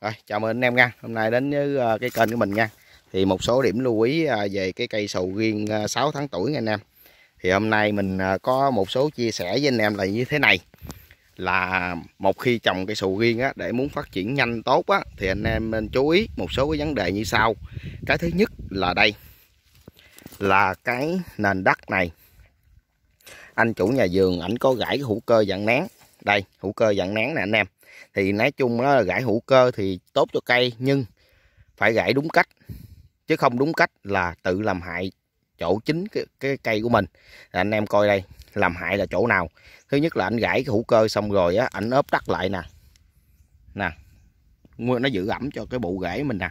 Rồi, chào mừng anh em nha. Hôm nay đến với ờ, cái kênh của mình nha. Thì một số điểm lưu ý ờ, về cái cây sầu riêng 6 ờ, tháng tuổi nha anh em. Thì hôm nay mình có một số chia sẻ với anh em là như thế này. Là một khi trồng cây sầu riêng á, để muốn phát triển nhanh tốt á, thì anh em nên chú ý một số cái vấn đề như sau. Cái thứ nhất là đây. Là cái nền đất này. Anh chủ nhà vườn ảnh có gãi cái hữu cơ dạng nén đây hữu cơ dạng nén nè anh em thì nói chung nó là gãi hữu cơ thì tốt cho cây nhưng phải gãi đúng cách chứ không đúng cách là tự làm hại chỗ chính cái, cái cây của mình là anh em coi đây làm hại là chỗ nào thứ nhất là anh gãi hữu cơ xong rồi á ảnh ốp đất lại nè nè nguyên nó giữ ẩm cho cái bộ rễ mình nè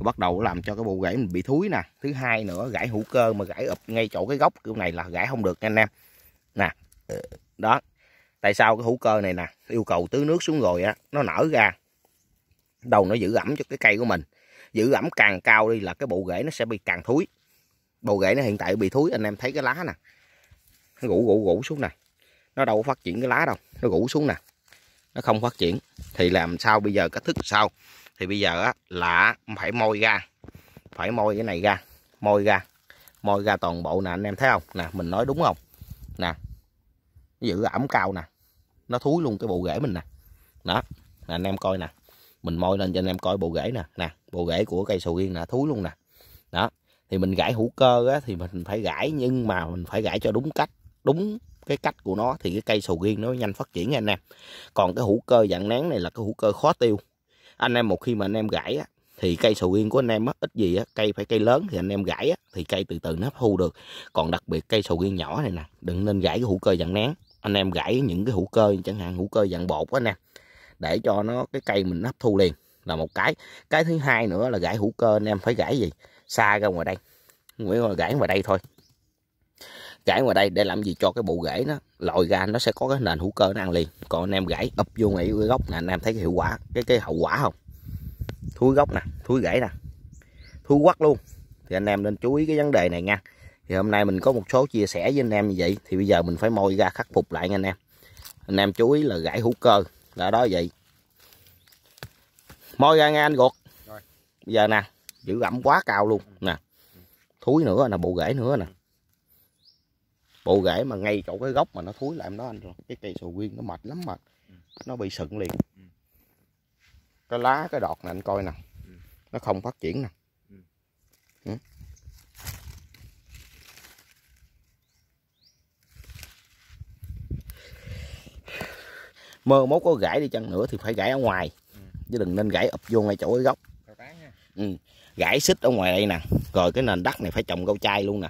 bắt đầu làm cho cái bộ rễ mình bị thúi nè thứ hai nữa gãi hữu cơ mà gãi ụp ngay chỗ cái gốc cái này là gãi không được nha anh em nè đó tại sao cái hữu cơ này nè yêu cầu tưới nước xuống rồi á nó nở ra đầu nó giữ ẩm cho cái cây của mình giữ ẩm càng cao đi là cái bộ rễ nó sẽ bị càng thúi bộ rễ nó hiện tại bị thúi anh em thấy cái lá nè nó rủ rủ rủ xuống nè nó đâu có phát triển cái lá đâu nó rủ xuống nè nó không phát triển thì làm sao bây giờ cách thức sao thì bây giờ á, là phải môi ra phải môi cái này ra môi ra môi ra toàn bộ nè anh em thấy không nè mình nói đúng không nè giữ ẩm cao nè nó thúi luôn cái bộ rễ mình nè đó là anh em coi nè mình moi lên cho anh em coi bộ rễ nè nè bộ rễ của cây sầu riêng nè thúi luôn nè đó thì mình gãi hữu cơ á, thì mình phải gãi nhưng mà mình phải gãi cho đúng cách đúng cái cách của nó thì cái cây sầu riêng nó nhanh phát triển nha anh em còn cái hữu cơ dạng nén này là cái hữu cơ khó tiêu anh em một khi mà anh em gãi á, thì cây sầu riêng của anh em á, ít gì á, cây phải cây lớn thì anh em gãi á, thì cây từ từ nó hấp thu được còn đặc biệt cây sầu riêng nhỏ này nè đừng nên gãi cái hữu cơ dạng nén anh em gãy những cái hữu cơ chẳng hạn hữu cơ dạng bột đó nè để cho nó cái cây mình hấp thu liền là một cái cái thứ hai nữa là gãy hữu cơ anh em phải gãy gì xa ra ngoài đây nguyễn rồi gãy ngoài đây thôi gãy ngoài đây để làm gì cho cái bộ rễ nó lòi ra nó sẽ có cái nền hữu cơ nó ăn liền còn anh em gãy ấp vô ngay cái gốc nè anh em thấy cái hiệu quả cái cái hậu quả không thúi gốc nè thúi gãy nè thúi quắt luôn thì anh em nên chú ý cái vấn đề này nha thì hôm nay mình có một số chia sẻ với anh em như vậy thì bây giờ mình phải môi ra khắc phục lại anh em anh em chú ý là gãy hữu cơ là đó vậy môi ra nghe anh ruột bây giờ nè giữ ẩm quá cao luôn nè thúi nữa nè bộ gãy nữa nè bộ gãy mà ngay chỗ cái gốc mà nó thúi lại nó anh rồi cái cây sầu riêng nó mệt lắm mà nó bị sựng liền cái lá cái đọt này anh coi nè ừ. nó không phát triển nè ừ. Ừ. mơ mốt có gãy đi chăng nữa thì phải gãy ở ngoài ừ. chứ đừng nên gãy ập vô ngay chỗ cái gốc ừ. gãy xích ở ngoài đây nè rồi cái nền đất này phải trồng câu chai luôn nè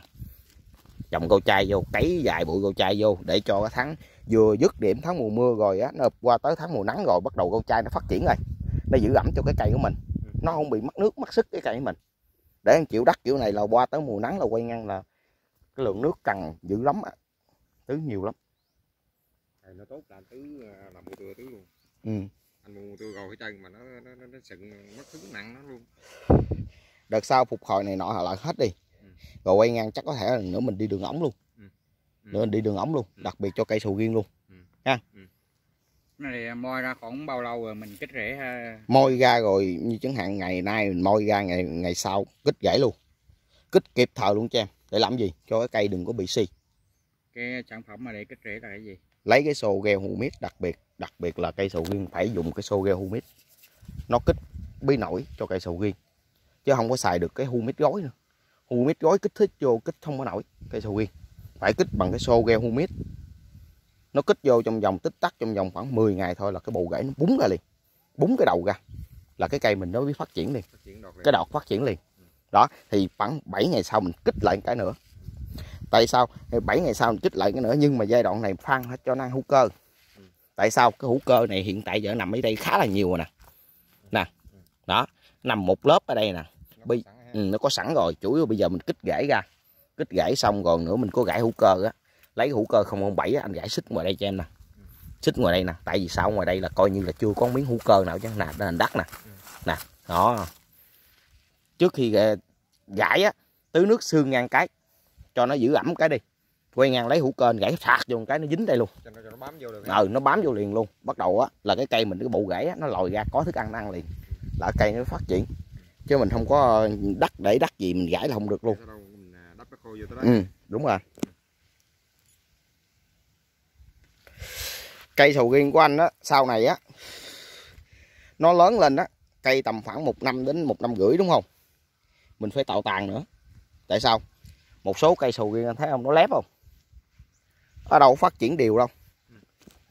trồng câu chai vô cấy dài bụi câu chai vô để cho cái tháng vừa dứt điểm tháng mùa mưa rồi á nó qua tới tháng mùa nắng rồi bắt đầu câu chai nó phát triển rồi nó giữ ẩm cho cái cây của mình ừ. nó không bị mất nước mất sức cái cây của mình để ăn chịu đất kiểu này là qua tới mùa nắng là quay ngang là cái lượng nước cần dữ lắm á à. tứ nhiều lắm thì ờ, nó tốt là tứ ờ, làm mua tưa tứ luôn ừ. anh mua mua tưa rồi cái chân mà nó nó, nó, nó sừng mất thứ nặng nó luôn đợt sau phục hồi này nọ lại hết đi ừ. rồi quay ngang chắc có thể là nữa mình đi đường ống luôn ừ. ừ. nữa mình đi đường ống luôn ừ. đặc biệt cho cây sầu riêng luôn ừ. ha ừ. này à, moi ra khoảng bao lâu rồi mình kích rễ ha à? moi ra rồi như chẳng hạn ngày nay mình moi ra ngày ngày sau kích rễ luôn kích kịp thời luôn cho em để làm gì cho cái cây đừng có bị si. cái sản phẩm mà để kích rễ là cái gì lấy cái xô gel humid đặc biệt đặc biệt là cây sầu riêng phải dùng cái xô gel humid nó kích bí nổi cho cây sầu riêng chứ không có xài được cái humid gói nữa humid gói kích thích vô kích không có nổi cây sầu riêng phải kích bằng cái xô gel humid nó kích vô trong vòng tích tắc trong vòng khoảng 10 ngày thôi là cái bầu rễ nó búng ra liền búng cái đầu ra là cái cây mình nó mới phát triển liền, liền. cái đọt phát triển liền đó thì khoảng 7 ngày sau mình kích lại cái nữa tại sao 7 ngày sau mình chích lại cái nữa nhưng mà giai đoạn này phân hết cho năng hữu cơ tại sao cái hữu cơ này hiện tại giờ nằm ở đây khá là nhiều rồi nè nè đó nằm một lớp ở đây nè bây ừ, nó có sẵn rồi chủ yếu bây giờ mình kích gãy ra kích gãy xong rồi nữa mình có gãy hữu cơ á lấy hữu cơ không bảy anh gãy xích ngoài đây cho em nè xích ngoài đây nè tại vì sao ngoài đây là coi như là chưa có miếng hữu cơ nào chứ nè nền đất nè nè đó trước khi ờ, gãy á tưới nước xương ngang cái cho nó giữ ẩm cái đi quay ngang lấy hũ kênh gãy sạc vô một cái nó dính đây luôn cho nó, cho nó bám vô được ừ nó bám vô liền luôn bắt đầu á là cái cây mình cái bộ gãy á, nó lòi ra có thức ăn nó ăn liền là cây nó phát triển chứ mình không có đất để đất gì mình gãy là không được luôn à, ừ đúng rồi cây sầu riêng của anh á sau này á nó lớn lên á cây tầm khoảng một năm đến một năm rưỡi đúng không mình phải tạo tàn nữa tại sao một số cây sầu riêng anh thấy không nó lép không ở đâu phát triển đều đâu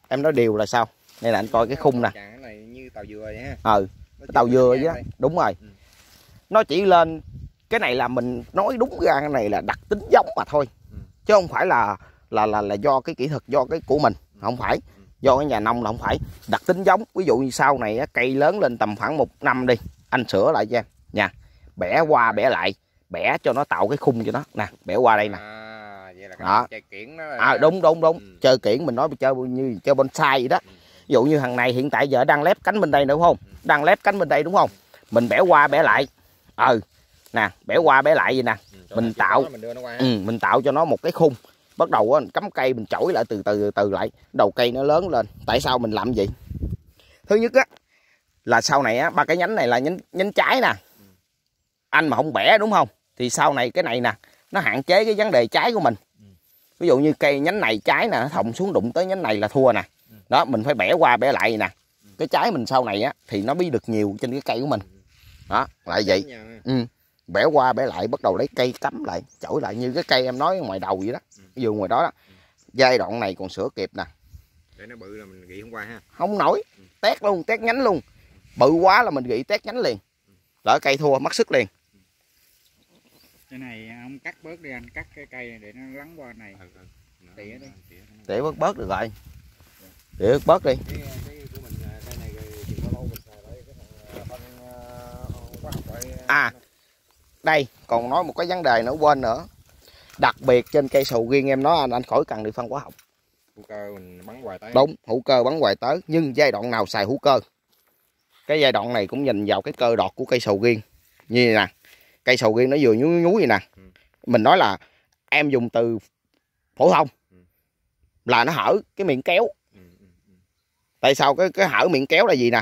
em nói đều là sao đây là anh coi cái khung nè ừ cái tàu dừa vậy đó ừ, đúng rồi ừ. nó chỉ lên cái này là mình nói đúng ra cái này là đặc tính giống mà thôi ừ. chứ không phải là là là là do cái kỹ thuật do cái của mình không phải do cái nhà nông là không phải đặc tính giống ví dụ như sau này cây lớn lên tầm khoảng một năm đi anh sửa lại cho nha bẻ qua bẻ lại bẻ cho nó tạo cái khung cho nó nè bẻ qua đây nè à, vậy là đó. chơi kiển đó là... à, đúng đúng đúng ừ. chơi kiển mình nói chơi như chơi bonsai vậy đó ừ. ví dụ như thằng này hiện tại giờ đang lép cánh bên đây nữa đúng không ừ. đang lép cánh bên đây đúng không ừ. mình bẻ qua bẻ lại ừ nè bẻ qua bẻ lại vậy nè ừ, mình tạo mình, ừ, mình tạo cho nó một cái khung bắt đầu á, cắm cây mình chổi lại từ từ từ lại đầu cây nó lớn lên tại sao mình làm vậy thứ nhất á là sau này á ba cái nhánh này là nhánh nhánh trái nè ừ. anh mà không bẻ đúng không thì sau này cái này nè nó hạn chế cái vấn đề trái của mình ừ. ví dụ như cây nhánh này trái nè nó thòng xuống đụng tới nhánh này là thua nè ừ. đó mình phải bẻ qua bẻ lại nè ừ. cái trái mình sau này á thì nó bí được nhiều trên cái cây của mình đó lại vậy ừ. bẻ qua bẻ lại bắt đầu lấy cây cắm lại chổi lại như cái cây em nói ngoài đầu vậy đó vừa ngoài đó, đó giai đoạn này còn sửa kịp nè để nó bự là mình gị không qua ha không nổi tét luôn tét nhánh luôn bự quá là mình gị tét nhánh liền lỡ cây thua mất sức liền cái này ông cắt bớt đi anh cắt cái cây này để nó lắng qua này ừ, ừ. tỉa đi tỉa bớt bớt được rồi tỉa bớt, đi cái, cái của mình, cây này thì lâu lâu mình xài cái thằng ờ, ờ, phân hóa ờ, à đây còn nói một cái vấn đề nữa quên nữa đặc biệt trên cây sầu riêng em nói anh anh khỏi cần đi phân hóa học hữu cơ mình bắn hoài tới đúng hữu cơ bắn hoài tới nhưng giai đoạn nào xài hữu cơ cái giai đoạn này cũng nhìn vào cái cơ đọt của cây sầu riêng như này nè cây sầu riêng nó vừa nhú nhúi vậy nè ừ. mình nói là em dùng từ phổ thông ừ. là nó hở cái miệng kéo ừ, tại sao cái cái hở miệng kéo là gì nè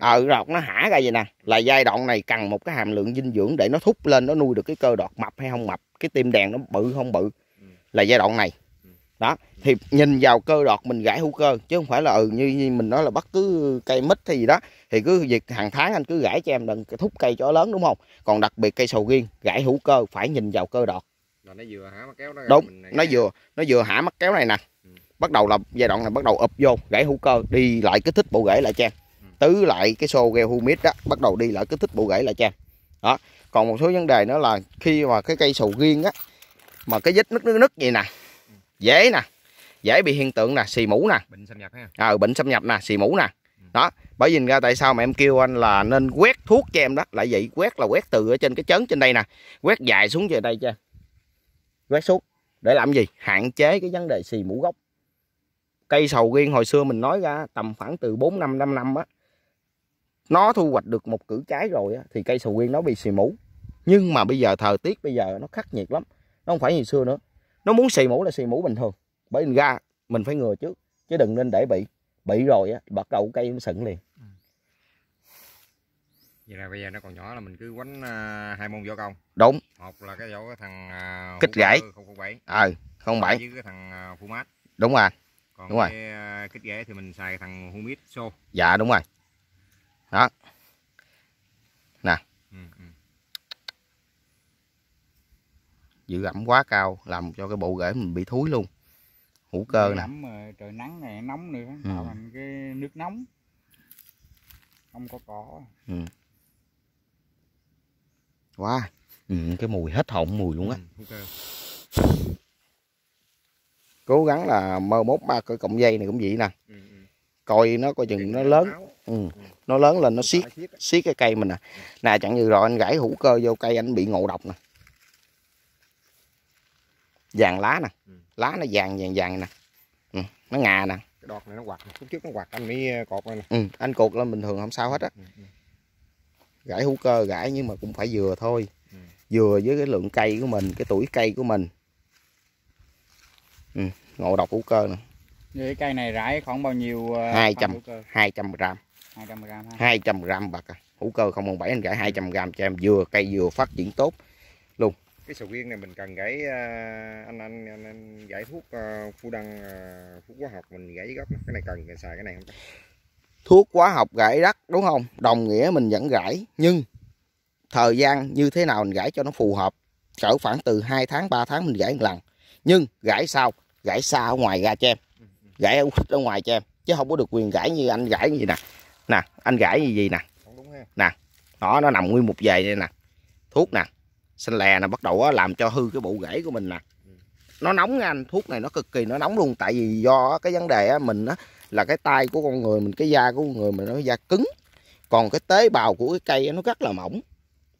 ờ đọt nó hả ra vậy nè là giai đoạn này cần một cái hàm lượng dinh dưỡng để nó thúc lên nó nuôi được cái cơ đọt mập hay không mập cái tim đèn nó bự không bự là giai đoạn này đó thì nhìn vào cơ đọt mình gãi hữu cơ chứ không phải là ừ như, như mình nói là bất cứ cây mít hay gì đó thì cứ việc hàng tháng anh cứ gãi cho em đừng thúc cây cho lớn đúng không còn đặc biệt cây sầu riêng gãi hữu cơ phải nhìn vào cơ đọt Rồi nó vừa hả mắt kéo nó đúng nó vừa nó vừa hả mắt kéo này nè ừ. bắt đầu là giai đoạn này bắt đầu ụp vô gãy hữu cơ đi lại kích thích bộ rễ lại cho em ừ. tứ lại cái xô gheo humid đó bắt đầu đi lại kích thích bộ rễ lại cho em đó còn một số vấn đề nữa là khi mà cái cây sầu riêng á mà cái vết nứt nứt nứt vậy nè ừ. dễ nè dễ bị hiện tượng nè xì mũ nè bệnh xâm nhập ha à, bệnh xâm nhập nè xì mũ nè đó bởi vì ra tại sao mà em kêu anh là nên quét thuốc cho em đó lại vậy quét là quét từ ở trên cái chấn trên đây nè quét dài xuống về đây cho quét xuống để làm gì hạn chế cái vấn đề xì mũ gốc cây sầu riêng hồi xưa mình nói ra tầm khoảng từ 4 năm 5 năm á nó thu hoạch được một cử trái rồi á, thì cây sầu riêng nó bị xì mũ nhưng mà bây giờ thời tiết bây giờ nó khắc nghiệt lắm nó không phải như xưa nữa nó muốn xì mũ là xì mũ bình thường bởi ra mình phải ngừa trước chứ đừng nên để bị bị rồi á bắt đầu cây nó sững liền ừ. vậy là bây giờ nó còn nhỏ là mình cứ quánh à, hai môn võ công đúng một là cái võ cái thằng à, kích gãy không bảy ờ không ừ, bảy với cái thằng à, phu mát đúng rồi còn đúng cái rồi kích gãy thì mình xài thằng humid xô dạ đúng rồi đó nè ừ, ừ. giữ ẩm quá cao làm cho cái bộ rễ mình bị thúi luôn hữu cơ nè trời nắng này nóng nữa ừ. tạo thành cái nước nóng không có cỏ ừ. wow. ừ, cái mùi hết hồn mùi luôn á ừ, cố gắng là mơ mốt ba cái cọng dây này cũng vậy nè ừ, ừ. coi nó coi chừng nó lớn ừ, ừ. nó lớn lên nó xiết xiết cái cây mình nè ừ. nè chẳng như rồi anh gãy hữu cơ vô cây anh bị ngộ độc nè ừ. vàng lá nè lá nó vàng vàng vàng nè ừ, nó ngà nè cái đọt này nó quạt lúc trước nó quạt anh mới ờ, cột lên ừ, anh cột lên bình thường không sao hết á ừ, ừ. gãi hữu cơ gãi nhưng mà cũng phải vừa thôi vừa ừ. với cái lượng cây của mình cái tuổi cây của mình ừ, ngộ độc hữu cơ nè như cái cây này rải khoảng bao nhiêu ờ, hai trăm hai trăm gram hai trăm gram hai trăm gram bạc à. hữu cơ không bằng bảy anh rải hai trăm gram cho em vừa cây vừa phát triển tốt luôn cái sầu riêng này mình cần gãy à, anh anh anh, anh gãy thuốc phu à, đăng à, thuốc hóa học mình gãy gốc cái này cần xài cái này không thuốc hóa học gãy đất đúng không đồng nghĩa mình vẫn gãy nhưng thời gian như thế nào mình gãy cho nó phù hợp cỡ khoảng từ 2 tháng 3 tháng mình gãy một lần nhưng gãy sao gãy xa ở ngoài ra cho em gãy ở, ở ngoài cho em chứ không có được quyền gãy như anh gãy như vậy nè nè anh gãy như gì nè nè nó nó nằm nguyên một dày đây nè thuốc nè xanh lè này bắt đầu làm cho hư cái bộ rễ của mình nè ừ. nó nóng nha anh thuốc này nó cực kỳ nó nóng luôn tại vì do cái vấn đề mình á là cái tay của con người mình cái da của con người mình nó da cứng còn cái tế bào của cái cây nó rất là mỏng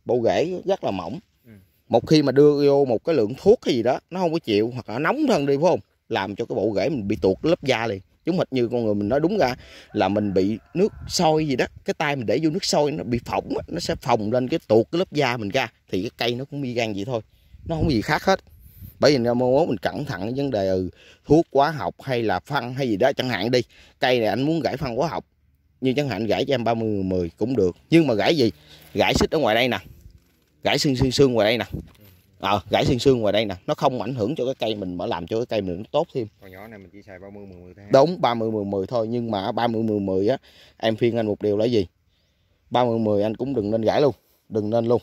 bộ rễ rất là mỏng ừ. một khi mà đưa vô một cái lượng thuốc hay gì đó nó không có chịu hoặc là nóng thân đi phải không làm cho cái bộ rễ mình bị tuột lớp da liền giống hệt như con người mình nói đúng ra là mình bị nước sôi gì đó cái tay mình để vô nước sôi nó bị phỏng nó sẽ phồng lên cái tuột cái lớp da mình ra thì cái cây nó cũng y gan vậy thôi nó không có gì khác hết bởi vì mong muốn mình cẩn thận vấn đề ừ, thuốc hóa học hay là phân hay gì đó chẳng hạn đi cây này anh muốn gãy phân hóa học như chẳng hạn gãy cho em 30 10 cũng được nhưng mà gãy gì gãy xích ở ngoài đây nè gãy xương xương xương ngoài đây nè à, gãy xương xương ngoài đây nè nó không ảnh hưởng cho cái cây mình mà làm cho cái cây mình nó tốt thêm con nhỏ này mình chỉ xài 30 10 10 thôi đúng 30 10 10 thôi nhưng mà 30 10 10 á em phiên anh một điều là gì 30 10 anh cũng đừng nên gãy luôn đừng nên luôn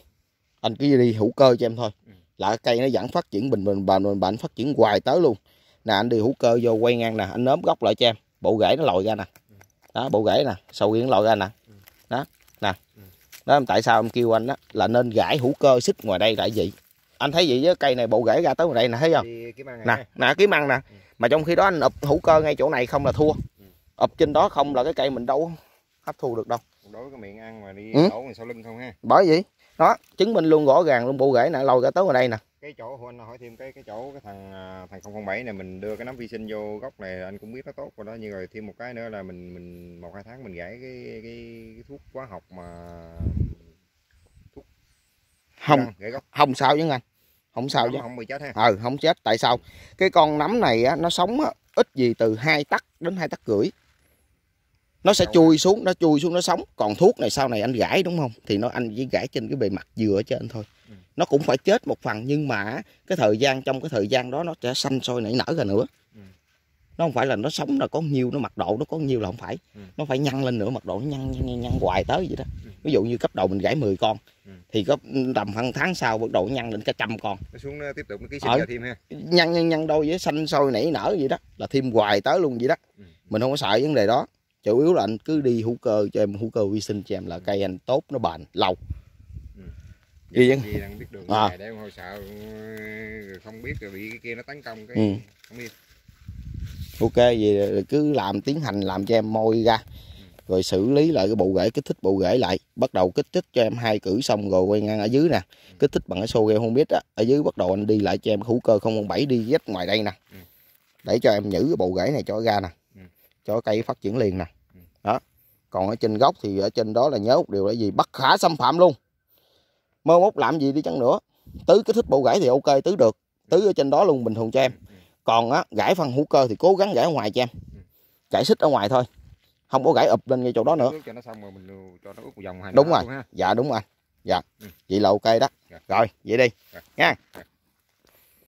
anh cứ đi hữu cơ cho em thôi ừ. là cây nó vẫn phát triển bình bình bền bình bệnh phát triển hoài tới luôn nè anh đi hữu cơ vô quay ngang nè anh nớm gốc lại cho em bộ gãy nó lòi ra nè ừ. đó bộ gãy nè sầu riêng lòi ra nè ừ. đó nè đó tại sao em kêu anh á là nên gãy hữu cơ xích ngoài đây tại vậy anh thấy vậy với cây này bộ rễ ra tới đây nè thấy không nè nè kiếm ăn nè ừ. mà trong khi đó anh ụp hữu cơ ngay chỗ này không là thua ừ. ụp trên đó không là cái cây mình đâu hấp thu được đâu đối cái miệng ăn mà đi ừ. đổ sau lưng không ha bởi vậy đó chứng minh luôn rõ ràng luôn bộ rễ nè lồi ra tới ở đây nè cái chỗ anh hỏi thêm cái cái chỗ cái thằng à, thằng bảy này mình đưa cái nấm vi sinh vô gốc này anh cũng biết nó tốt rồi đó nhưng rồi thêm một cái nữa là mình mình một hai tháng mình gãy cái, cái, cái thuốc hóa học mà không không sao chứ anh không sao chứ không bị chết ha ừ không chết tại sao cái con nấm này á, nó sống á, ít gì từ hai tắc đến hai tắc rưỡi nó sẽ chui xuống nó chui xuống nó sống còn thuốc này sau này anh gãi đúng không thì nó anh chỉ gãi trên cái bề mặt dừa trên thôi ừ. nó cũng phải chết một phần nhưng mà cái thời gian trong cái thời gian đó nó sẽ xanh sôi nảy nở ra nữa nó không phải là nó sống là có nhiều nó mặc độ nó có nhiều là không phải ừ. nó phải nhăn lên nữa mặc độ nó nhăn nhăn nhăn, nhăn hoài tới vậy đó ừ. ví dụ như cấp độ mình gãy 10 con ừ. thì có tầm hơn tháng sau bắt độ nhăn lên cả trăm con nó xuống nó tiếp tục nó ký sinh ờ, thêm ha nhăn nhăn nhăn đôi với xanh sôi nảy nở vậy đó là thêm hoài tới luôn vậy đó ừ. mình không có sợ vấn đề đó chủ yếu là anh cứ đi hữu cơ cho em hữu cơ vi sinh cho em là ừ. cây anh tốt nó bền lâu ừ. Vậy vậy? Gì đang biết đường à. để không sợ không biết rồi bị cái kia nó tấn công cái ừ. không biết ok vậy cứ làm tiến hành làm cho em môi ra rồi xử lý lại cái bộ rễ kích thích bộ rễ lại bắt đầu kích thích cho em hai cử xong rồi quay ngang ở dưới nè kích thích bằng cái xô không biết á ở dưới bắt đầu anh đi lại cho em hữu cơ không bảy đi vết ngoài đây nè ừ. để cho em giữ cái bộ rễ này cho ra nè ừ. cho cây phát triển liền nè ừ. đó còn ở trên gốc thì ở trên đó là nhớ một điều là gì bắt khả xâm phạm luôn mơ mốt làm gì đi chăng nữa tứ kích thích bộ rễ thì ok tứ được tứ ở trên đó luôn bình thường cho em còn á gãi phân hữu cơ thì cố gắng gãi ở ngoài cho em ừ. gãi xích ở ngoài thôi không có gãi ụp lên ngay chỗ đó nữa đúng rồi ha dạ đúng rồi dạ ừ. vậy là ok đó dạ. rồi vậy đi dạ. nha dạ.